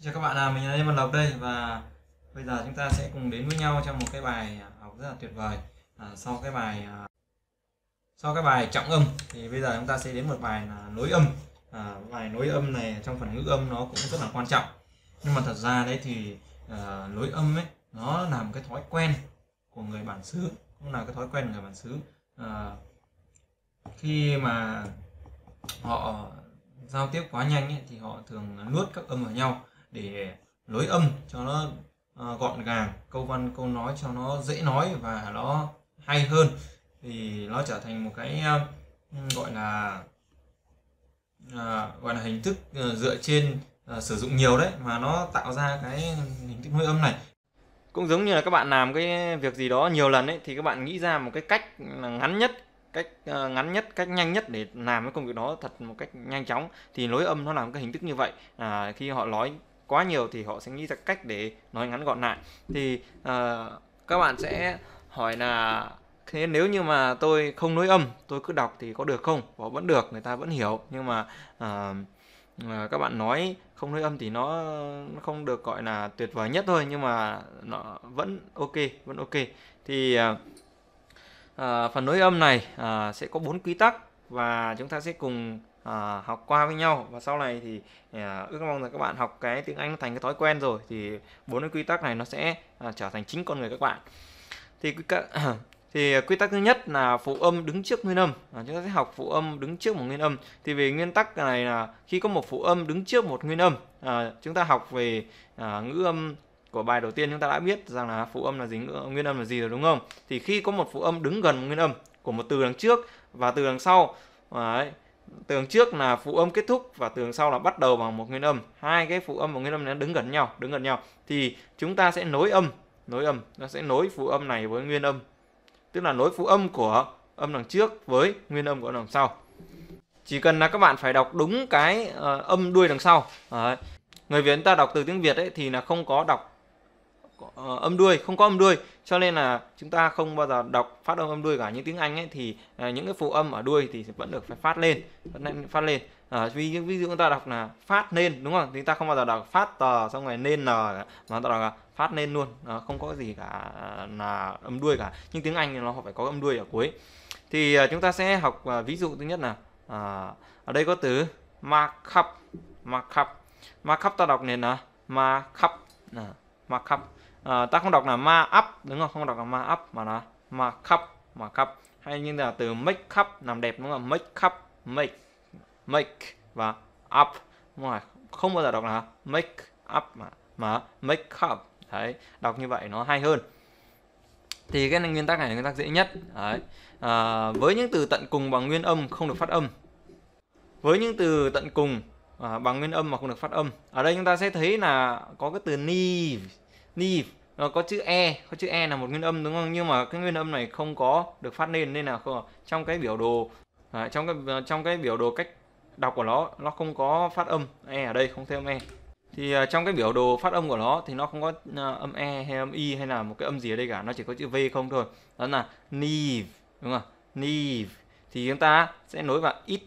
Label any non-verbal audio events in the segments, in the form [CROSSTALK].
Xin chào các bạn, à, mình là Lê Văn Lộc đây và bây giờ chúng ta sẽ cùng đến với nhau trong một cái bài à, học rất là tuyệt vời à, sau cái bài à, sau cái bài trọng âm thì bây giờ chúng ta sẽ đến một bài là nối âm à, bài nối âm này trong phần ngữ âm nó cũng rất là quan trọng nhưng mà thật ra đấy thì à, nối âm ấy nó làm cái thói quen của người bản xứ cũng là cái thói quen của người bản xứ à, khi mà họ giao tiếp quá nhanh ấy, thì họ thường nuốt các âm vào nhau để lối âm cho nó ờ, gọn gàng câu văn câu nói cho nó dễ nói và nó hay hơn thì nó trở thành một cái ờ, gọi là ờ, gọi là hình thức dựa trên sử dụng nhiều đấy mà nó tạo ra cái hình thức lối âm này cũng giống như là các bạn làm cái việc gì đó nhiều lần ấy thì các bạn nghĩ ra một cái cách ngắn nhất cách ngắn nhất cách nhanh nhất để làm cái công việc đó thật một cách nhanh chóng thì lối âm nó làm cái hình thức như vậy à, khi họ nói quá nhiều thì họ sẽ nghĩ ra cách để nói ngắn gọn lại thì uh, các bạn sẽ hỏi là thế nếu như mà tôi không nối âm tôi cứ đọc thì có được không có vẫn được người ta vẫn hiểu nhưng mà uh, các bạn nói không nối âm thì nó không được gọi là tuyệt vời nhất thôi nhưng mà nó vẫn ok vẫn ok thì uh, phần nối âm này uh, sẽ có bốn quy tắc và chúng ta sẽ cùng à, học qua với nhau và sau này thì à, ước mong là các bạn học cái tiếng Anh nó thành cái thói quen rồi thì bốn cái quy tắc này nó sẽ à, trở thành chính con người các bạn thì các [CLEARS THROAT] thì quy tắc thứ nhất là phụ âm đứng trước nguyên âm à, chúng ta sẽ học phụ âm đứng trước một nguyên âm thì về nguyên tắc này là khi có một phụ âm đứng trước một nguyên âm à, chúng ta học về à, ngữ âm của bài đầu tiên chúng ta đã biết rằng là phụ âm là gì nguyên âm là gì rồi đúng không thì khi có một phụ âm đứng gần nguyên âm của một từ đằng trước và từ đằng sau à, ấy, tường trước là phụ âm kết thúc và tường sau là bắt đầu bằng một nguyên âm hai cái phụ âm và nguyên âm nó đứng gần nhau đứng gần nhau thì chúng ta sẽ nối âm nối âm nó sẽ nối phụ âm này với nguyên âm tức là nối phụ âm của âm đằng trước với nguyên âm của âm đằng sau chỉ cần là các bạn phải đọc đúng cái uh, âm đuôi đằng sau Đấy. người việt ta đọc từ tiếng việt ấy thì là không có đọc uh, âm đuôi không có âm đuôi cho nên là chúng ta không bao giờ đọc phát âm âm đuôi cả những tiếng Anh ấy thì uh, những cái phụ âm ở đuôi thì vẫn được phải phát lên vẫn nên phát lên uh, ờ, vì ví dụ chúng ta đọc là phát lên đúng không thì ta không bao giờ đọc phát tờ xong rồi nên nờ mà ta đọc là phát lên luôn uh, không có gì cả là âm đuôi cả nhưng tiếng Anh thì nó phải có âm đuôi ở cuối thì uh, chúng ta sẽ học uh, ví dụ thứ nhất là uh, ở đây có từ markup markup markup ta đọc nên là markup uh, markup à, ta không đọc là ma up đúng không không đọc là ma up mà là ma cup mà cup hay như là từ make up làm đẹp đúng không make up make make và up đúng không? không bao giờ đọc là make up mà mà make up đấy đọc như vậy nó hay hơn thì cái nguyên tắc này là nguyên tắc dễ nhất đấy. À, với những từ tận cùng bằng nguyên âm không được phát âm với những từ tận cùng à, bằng nguyên âm mà không được phát âm ở đây chúng ta sẽ thấy là có cái từ ni ni nó ờ, có chữ e có chữ e là một nguyên âm đúng không nhưng mà cái nguyên âm này không có được phát lên nên là không, trong cái biểu đồ à, trong cái à, trong cái biểu đồ cách đọc của nó nó không có phát âm e ở đây không thêm e thì uh, trong cái biểu đồ phát âm của nó thì nó không có uh, âm e hay âm i hay là một cái âm gì ở đây cả nó chỉ có chữ v không thôi đó là leave đúng không leave thì chúng ta sẽ nối vào it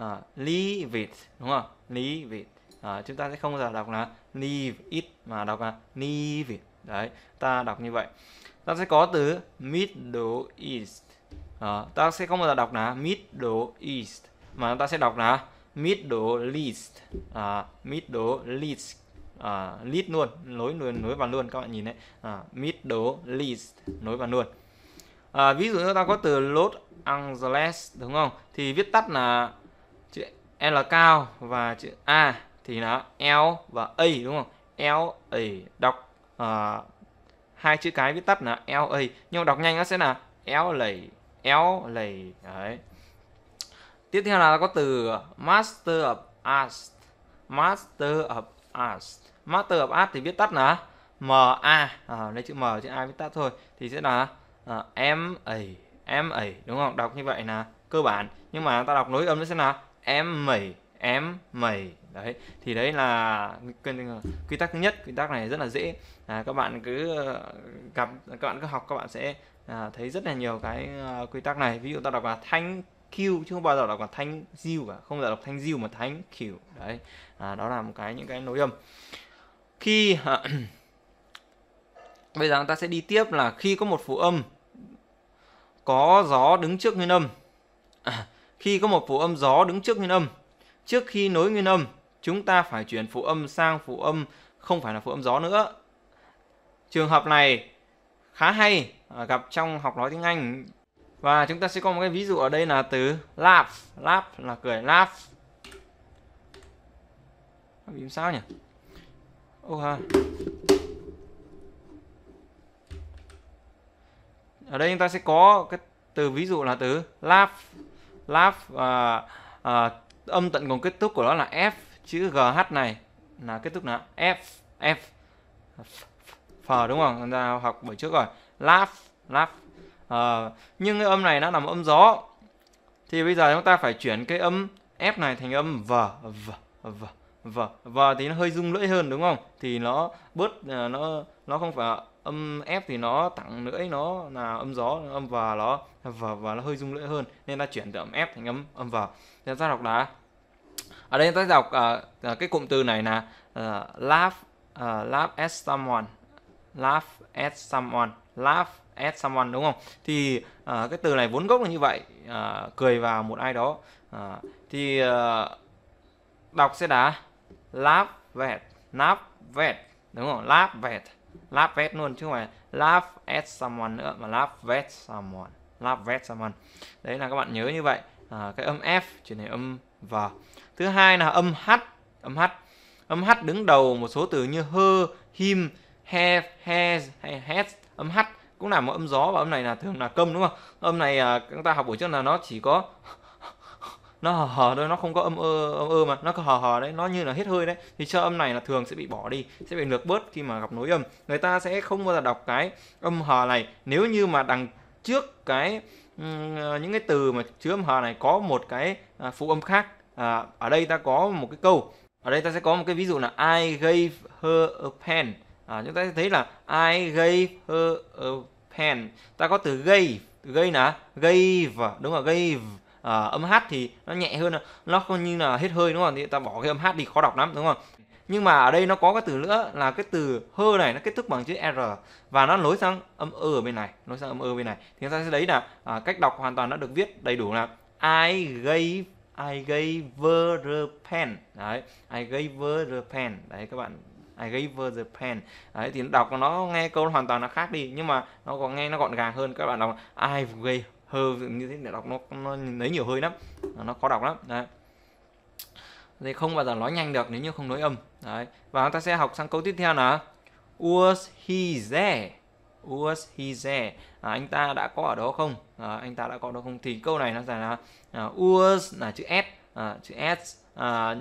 uh, leave it đúng không leave it uh, chúng ta sẽ không bao giờ đọc là leave it mà đọc là leave it đấy ta đọc như vậy ta sẽ có từ Middle East đó, ờ, ta sẽ không bao giờ đọc là Middle East mà ta sẽ đọc là Middle East à, ờ, Middle East à, ờ, list luôn nối luôn nối vào luôn các bạn nhìn đấy à, Middle East nối vào luôn à, ví dụ chúng ta có từ Los Angeles đúng không thì viết tắt là chữ L cao và chữ A thì nó L và A đúng không L A đọc Ờ, hai chữ cái viết tắt là LA nhưng mà đọc nhanh nó sẽ là LA LA đấy tiếp theo là có từ Master of Arts Master of Arts Master of Arts thì viết tắt là MA à, ờ, lấy chữ M chữ A viết tắt thôi thì sẽ là uh, ờ, MA MA đúng không đọc như vậy là cơ bản nhưng mà ta đọc nối âm nó sẽ là MA em mày đấy thì đấy là quy tắc thứ nhất quy tắc này rất là dễ à, các bạn cứ ờ, gặp các bạn cứ học các bạn sẽ à, thấy rất là nhiều cái ờ, quy tắc này ví dụ ta đọc là thanh Q chứ không bao giờ đọc là thanh diêu cả không bao giờ đọc thanh diêu mà thanh kiểu đấy à, đó là một cái những cái nối âm khi à, [CLEARS THROAT] bây giờ chúng ta sẽ đi tiếp là khi có một phụ âm có gió đứng trước nguyên âm à, [CLEARS THROAT] khi có một phụ âm gió đứng trước nguyên âm Trước khi nối nguyên âm, chúng ta phải chuyển phụ âm sang phụ âm không phải là phụ âm gió nữa. Trường hợp này khá hay à, gặp trong học nói tiếng Anh và chúng ta sẽ có một cái ví dụ ở đây là từ laugh, laugh là cười laugh. Vì sao nhỉ? Ô ha. Ở đây chúng ta sẽ có cái từ ví dụ là từ laugh, laugh và uh, à, âm tận cùng kết thúc của nó là f chữ gh này là kết thúc là f f f đúng không chúng ta học buổi trước rồi laugh laugh à, nhưng cái âm này nó nằm âm gió thì bây giờ chúng ta phải chuyển cái âm f này thành âm v v v v v thì nó hơi rung lưỡi hơn đúng không thì nó bớt ờ, nó nó không phải âm F thì nó tặng lưỡi nó là âm gió âm và nó và và nó hơi rung lưỡi hơn nên ta chuyển từ âm F thành âm âm vào nên ta đọc là ở đây ta đọc uh, cái cụm từ này là uh, laugh uh, laugh at someone laugh at someone laugh at someone đúng không thì uh, cái từ này vốn gốc là như vậy uh, cười vào một ai đó uh, thì uh, đọc sẽ là laugh at laugh at đúng không laugh at laugh at luôn chứ không phải laugh at someone nữa mà laugh at someone laugh at someone đấy là các bạn nhớ như vậy à, cái âm f chuyển thành âm v thứ hai là âm h âm h âm h đứng đầu một số từ như her him have has hay has âm h cũng là một âm gió và âm này là thường là câm đúng không âm này à, chúng ta học buổi trước là nó chỉ có nó hờ hờ thôi nó không có âm ơ âm ơ mà nó có hờ hờ đấy nó như là hết hơi đấy thì cho âm này là thường sẽ bị bỏ đi sẽ bị lược bớt khi mà gặp nối âm người ta sẽ không bao giờ đọc cái âm hờ này nếu như mà đằng trước cái ờ, những cái từ mà chứa âm hờ này có một cái à, phụ âm khác à, ở đây ta có một cái câu ở đây ta sẽ có một cái ví dụ là I gave her a pen à, chúng ta sẽ thấy là I gave her a pen ta có từ gave từ gave là gave đúng là gave à, âm hát thì nó nhẹ hơn nó coi như là hết hơi đúng không thì ta bỏ cái âm hát đi khó đọc lắm đúng không nhưng mà ở đây nó có cái từ nữa là cái từ hơ này nó kết thúc bằng chữ r và nó nối sang âm ơ ở bên này nối sang âm ơ bên này thì chúng ta sẽ thấy là à, cách đọc hoàn toàn nó được viết đầy đủ là I gave I gave her the pen đấy I gave her the pen đấy các bạn I gave her the pen đấy thì đọc nó nghe câu hoàn toàn nó khác đi nhưng mà nó có nghe nó gọn gàng hơn các bạn đọc I gave hơ như thế để đọc nó, nó lấy nhiều hơi lắm nó khó đọc lắm đấy thì không bao giờ nói nhanh được nếu như không nói âm đấy và chúng ta sẽ học sang câu tiếp theo là was he there was he there à, anh ta đã có ở đó không à, anh ta đã có ở đó không thì câu này nó sẽ là à, was là chữ s à, chữ s à,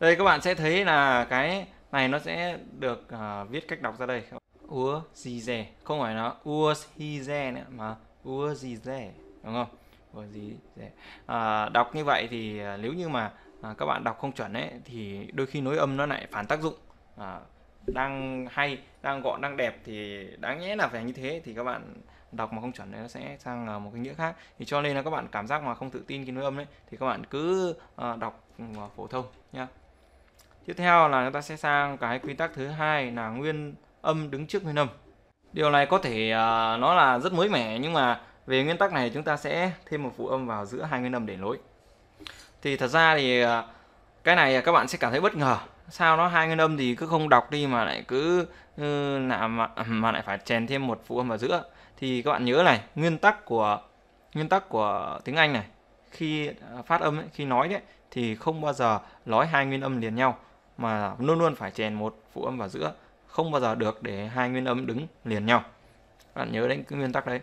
đây các bạn sẽ thấy là cái này nó sẽ được à, viết cách đọc ra đây was he there không phải là was he there nữa mà Ua gì rẻ đúng không? Ua gì rẻ. À, đọc như vậy thì à, nếu như mà à, các bạn đọc không chuẩn ấy thì đôi khi nối âm nó lại phản tác dụng. À, đang hay, đang gọn, đang đẹp thì đáng nhẽ là phải như thế thì các bạn đọc mà không chuẩn nó sẽ sang à, một cái nghĩa khác thì cho nên là các bạn cảm giác mà không tự tin cái nối âm đấy thì các bạn cứ uh, đọc ừ, phổ thông nhá tiếp theo là chúng ta sẽ sang cái quy tắc thứ hai là nguyên âm đứng trước nguyên âm điều này có thể uh, à, nó là rất mới mẻ nhưng mà về nguyên tắc này chúng ta sẽ thêm một phụ âm vào giữa hai nguyên âm để nối thì thật ra thì uh, cái này các bạn sẽ cảm thấy bất ngờ sao nó hai nguyên âm thì cứ không đọc đi mà lại cứ làm ừ, mà, mà lại phải chèn thêm một phụ âm vào giữa thì các bạn nhớ này nguyên tắc của nguyên tắc của tiếng Anh này khi à, phát âm ấy, khi nói đấy thì không bao giờ nói hai nguyên âm liền nhau mà luôn luôn phải chèn một phụ âm vào giữa không bao giờ được để hai nguyên âm đứng liền nhau bạn nhớ đến cái nguyên tắc đấy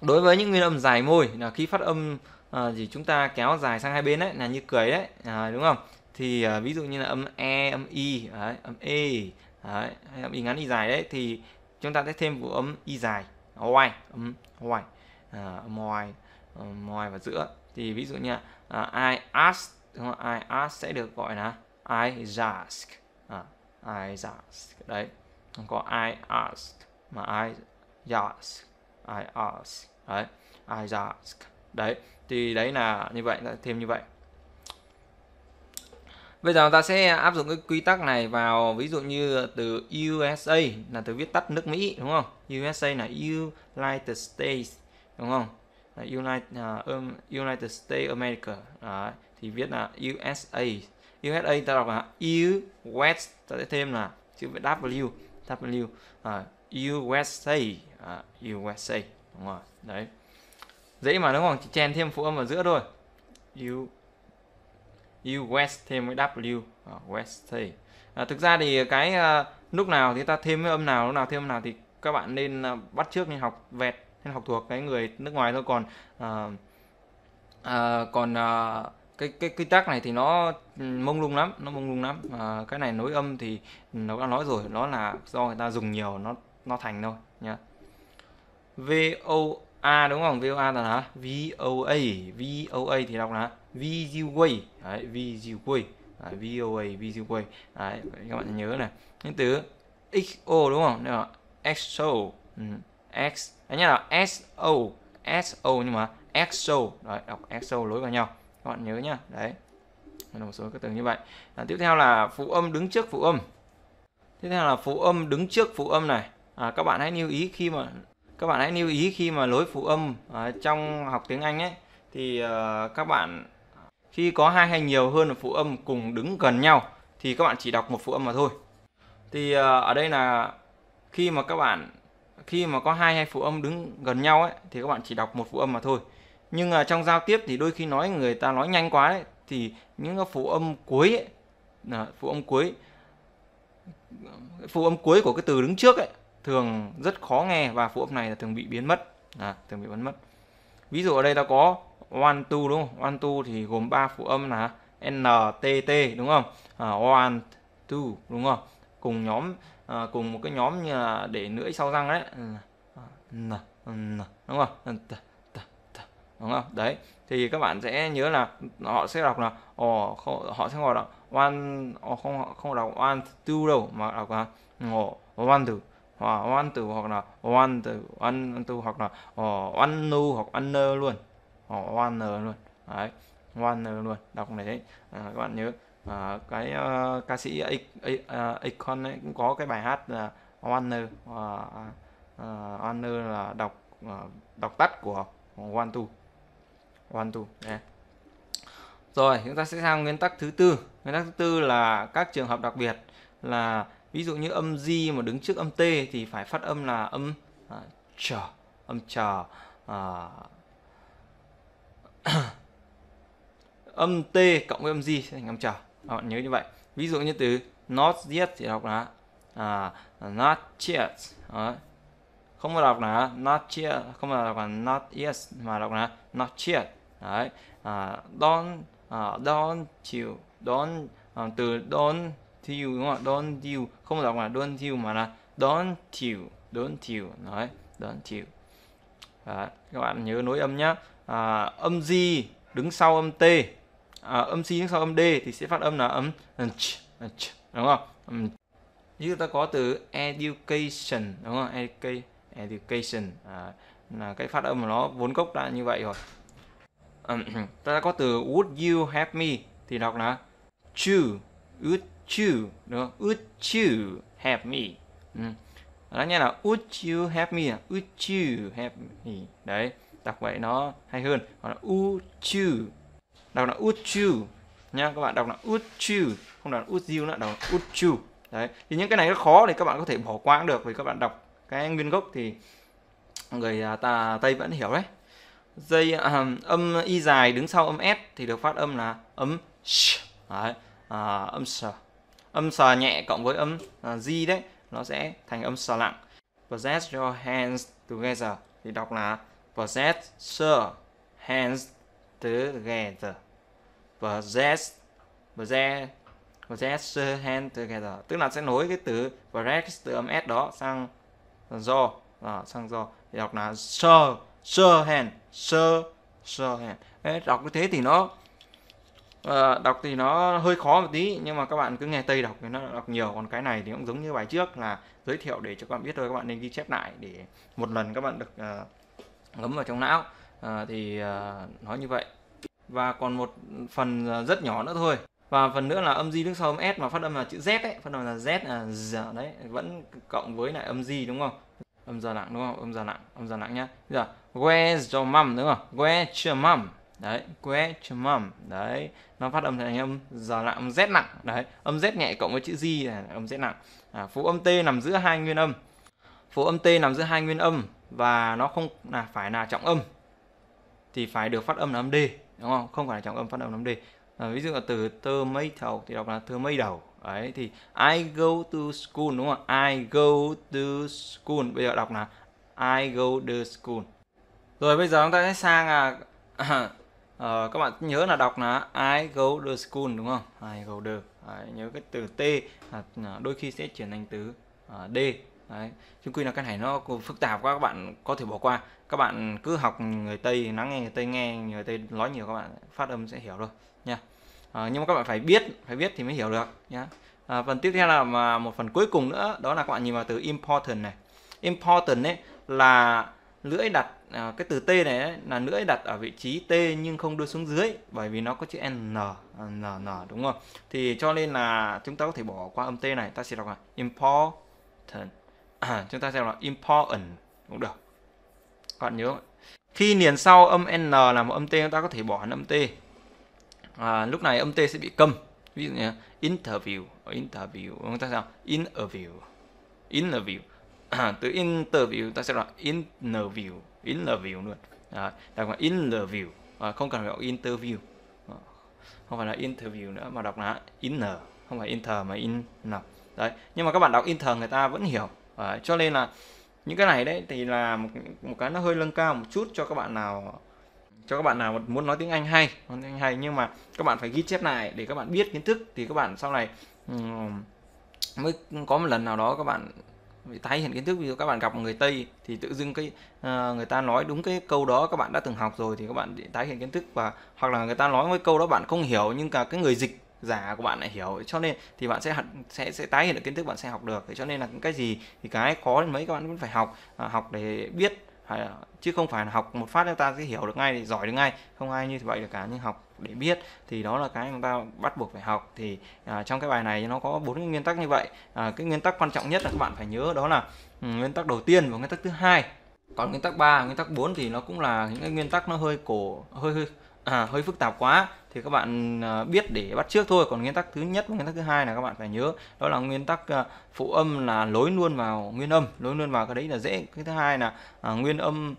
đối với những nguyên âm dài môi là khi phát âm à, gì chúng ta kéo dài sang hai bên đấy là như cười đấy à, đúng không thì à, ví dụ như là âm e âm i, đấy, âm e đấy, hay âm i ngắn i dài đấy thì chúng ta sẽ thêm vụ âm i dài oai âm oai à, âm oai oai vào giữa thì ví dụ như à, i ask đúng không? i ask sẽ được gọi là i ask à, I ask đấy không có I ask mà I ask I ask đấy I ask đấy thì đấy là như vậy là thêm như vậy bây giờ ta sẽ áp dụng cái quy tắc này vào ví dụ như từ USA là từ viết tắt nước Mỹ đúng không USA là United States đúng không United uh, United States America đấy. thì viết là USA USA ta đọc là US ta sẽ thêm là chữ W W à, USA à, USA đúng rồi đấy dễ mà đúng không chỉ chèn thêm phụ âm ở giữa thôi U US thêm với W à, West à, thực ra thì cái à, lúc nào thì ta thêm với âm nào lúc nào thêm âm nào thì các bạn nên à, bắt trước nên học vẹt nên học thuộc cái người nước ngoài thôi còn à, à, còn à, cái cái quy tắc này thì nó ừ, mông lung lắm nó mông lung lắm à, cái này nối âm thì nó đã nói rồi nó là do người ta dùng nhiều nó nó thành thôi nhá VOA đúng không VOA là hả VOA VOA thì đọc là VUA đấy VUA đấy, VOA đấy các bạn nhớ này những từ XO đúng không đây là XO ừ. X nhá là SO SO nhưng mà XO đấy đọc XO lối vào nhau các bạn nhớ nhá đấy là một số các từ như vậy à, tiếp theo là phụ âm đứng trước phụ âm tiếp theo là phụ âm đứng trước phụ âm này à, các bạn hãy lưu ý khi mà các bạn hãy lưu ý khi mà lối phụ âm à, trong học tiếng Anh ấy thì à, các bạn khi có hai hay nhiều hơn phụ âm cùng đứng gần nhau thì các bạn chỉ đọc một phụ âm mà thôi thì à, ở đây là khi mà các bạn khi mà có hai hay phụ âm đứng gần nhau ấy thì các bạn chỉ đọc một phụ âm mà thôi nhưng à, trong giao tiếp thì đôi khi nói người ta nói nhanh quá đấy thì những cái phụ âm cuối à, phụ âm cuối phụ âm cuối của cái từ đứng trước ấy thường rất khó nghe và phụ âm này là thường bị biến mất à, thường bị biến mất ví dụ ở đây ta có one two đúng không one two thì gồm ba phụ âm là n t t đúng không à, one two đúng không cùng nhóm à, cùng một cái nhóm như là để lưỡi sau răng đấy ừ, à, n n đúng không đúng không đấy thì các bạn sẽ nhớ là họ sẽ đọc là ồ họ sẽ gọi là one ồ, không không đọc one two đâu mà đọc là ồ one từ hoặc one từ hoặc là one từ one từ hoặc là ồ one nu hoặc one luôn ồ one luôn đấy one luôn đọc này đấy à, các bạn nhớ à, cái uh, ca sĩ icon ờ, ấy cũng có cái bài hát là one uh, uh, one là đọc uh, đọc tắt của one two one two đây. rồi chúng ta sẽ sang nguyên tắc thứ tư nguyên tắc thứ tư là các trường hợp đặc biệt là ví dụ như âm di mà đứng trước âm t thì phải phát âm là âm à, chờ âm chờ à, âm t cộng với âm di sẽ thành âm chờ các bạn nhớ như vậy ví dụ như từ not yet thì đọc là à, not yet Đó. không có đọc là not yet không phải đọc là not yet mà đọc là not yet đấy à, don à, don chịu don à, từ don thiêu đúng không ạ don thiêu không đọc là don thiêu mà là don thiêu don thiêu đấy don thiêu các bạn nhớ nối âm nhá à, âm gì đứng sau âm t à, âm c đứng sau âm d thì sẽ phát âm là âm ch, ch, đúng không um, như ta có từ education đúng không education education là cái phát âm của nó vốn gốc đã như vậy rồi ta có từ would you have me thì đọc là you would you đúng không? would you have me um. đó nha là would you have me à? would you have me đấy đọc vậy nó hay hơn hoặc là would you đọc là would you nha các bạn đọc là would you không đọc là would you nữa đọc là would you đấy thì những cái này nó khó thì các bạn có thể bỏ qua cũng được vì các bạn đọc cái nguyên gốc thì người à, ta tây vẫn hiểu đấy dây à, âm y dài đứng sau âm s thì được phát âm là âm sh đấy, à, âm sờ âm sờ nhẹ cộng với âm à, g đấy nó sẽ thành âm sờ lặng possess your hands together thì đọc là possess your hands together possess possess possess your hands together tức là sẽ nối cái từ possess từ âm s đó sang do à, sang do thì đọc là sir sir hands sơ sơ Đấy, đọc như thế thì nó uh, đọc thì nó hơi khó một tí nhưng mà các bạn cứ nghe tây đọc thì nó đọc nhiều còn cái này thì cũng giống như bài trước là giới thiệu để cho các bạn biết thôi các bạn nên ghi chép lại để một lần các bạn được uh, ngấm vào trong não uh, thì uh, nói như vậy và còn một phần rất nhỏ nữa thôi và phần nữa là âm di đứng sau âm s mà phát âm là chữ z ấy phát âm là z là z đấy vẫn cộng với lại âm di đúng không âm giờ nặng đúng không âm giờ nặng âm giờ nặng nhá giờ where's your mom đúng không where's your mom đấy where's your mom đấy nó phát âm thành âm giờ nặng âm z nặng đấy âm z nhẹ cộng với chữ z là âm z nặng à, phụ âm t nằm giữa hai nguyên âm phụ âm t nằm giữa hai nguyên âm và nó không là phải là trọng âm thì phải được phát âm là âm d đúng không không phải là trọng âm phát âm là âm d à, ví dụ là từ tơ mây thầu thì đọc là tơ mây đầu Đấy thì I go to school đúng không ạ? I go to school. Bây giờ đọc là I go to school. Rồi bây giờ chúng ta sẽ sang à [CLEARS THROAT] Ờ, các bạn nhớ là đọc là I go to school đúng không? I go to. Đấy, nhớ cái từ T là à, đôi khi sẽ chuyển thành từ uh, D. Đấy. Chung quy là cái này nó phức tạp quá các bạn có thể bỏ qua. Các bạn cứ học người Tây, lắng nghe người Tây nghe, người Tây nói nhiều các bạn phát âm sẽ hiểu thôi nha à, nhưng mà các bạn phải biết phải biết thì mới hiểu được nhé à, ờ, phần tiếp theo là mà một phần cuối cùng nữa đó là các bạn nhìn vào từ important này important ấy là lưỡi đặt à, cái từ T này ấy, là lưỡi đặt ở vị trí T nhưng không đưa xuống dưới bởi vì nó có chữ N N N đúng không? Thì cho nên là chúng ta có thể bỏ qua âm T này, ta sẽ đọc là important. À, [COUGHS] chúng ta sẽ đọc là important cũng được. Các bạn nhớ Khi liền sau âm N là một âm T chúng ta có thể bỏ âm T à, lúc này âm t sẽ bị câm ví dụ như interview interview chúng ta sao interview interview à, từ interview ta sẽ là interview interview luôn à, đọc là interview à, không cần phải đọc interview à, không phải là interview nữa mà đọc là inner không phải inter mà in nào đấy nhưng mà các bạn đọc inter người ta vẫn hiểu à, cho nên là những cái này đấy thì là một, một cái nó hơi nâng cao một chút cho các bạn nào cho các bạn nào muốn nói tiếng Anh hay nói tiếng Anh hay nhưng mà các bạn phải ghi chép lại để các bạn biết kiến thức thì các bạn sau này um, mới có một lần nào đó các bạn bị tái hiện kiến thức ví dụ các bạn gặp người Tây thì tự dưng cái uh, người ta nói đúng cái câu đó các bạn đã từng học rồi thì các bạn bị tái hiện kiến thức và hoặc là người ta nói với câu đó bạn không hiểu nhưng cả cái người dịch giả của bạn lại hiểu cho nên thì bạn sẽ sẽ sẽ tái hiện được kiến thức bạn sẽ học được cho nên là cái gì thì cái khó đến mấy các bạn vẫn phải học à, học để biết phải chứ không phải học một phát chúng ta sẽ hiểu được ngay thì giỏi được ngay không ai như vậy được cả nhưng học để biết thì đó là cái chúng ta bắt buộc phải học thì à, trong cái bài này nó có bốn nguyên tắc như vậy à, cái nguyên tắc quan trọng nhất là các bạn phải nhớ đó là ừ, nguyên tắc đầu tiên và nguyên tắc thứ hai còn nguyên tắc 3, nguyên tắc 4 thì nó cũng là những cái nguyên tắc nó hơi cổ hơi hơi à, hơi phức tạp quá thì các bạn à, biết để bắt trước thôi còn nguyên tắc thứ nhất và nguyên tắc thứ hai là các bạn phải nhớ đó là nguyên tắc à, phụ âm là lối luôn vào nguyên âm lối luôn vào cái đấy là dễ cái thứ hai là à, nguyên âm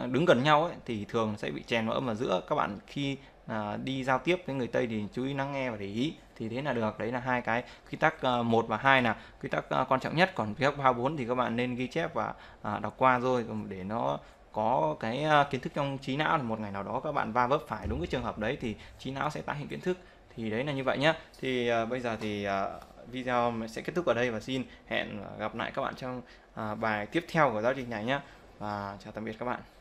à, đứng gần nhau ấy, thì thường sẽ bị chèn vào âm ở giữa các bạn khi à, đi giao tiếp với người tây thì chú ý lắng nghe và để ý thì thế là được đấy là hai cái quy tắc một và hai là quy tắc quan trọng nhất còn quy tắc ba bốn thì các bạn nên ghi chép và à, đọc qua rồi để nó có cái à, kiến thức trong trí não thì một ngày nào đó các bạn va vấp phải đúng cái trường hợp đấy thì trí não sẽ tái hiện kiến thức thì đấy là như vậy nhé thì uh, bây giờ thì uh, video sẽ kết thúc ở đây và xin hẹn gặp lại các bạn trong uh, bài tiếp theo của giáo trình này nhé và chào tạm biệt các bạn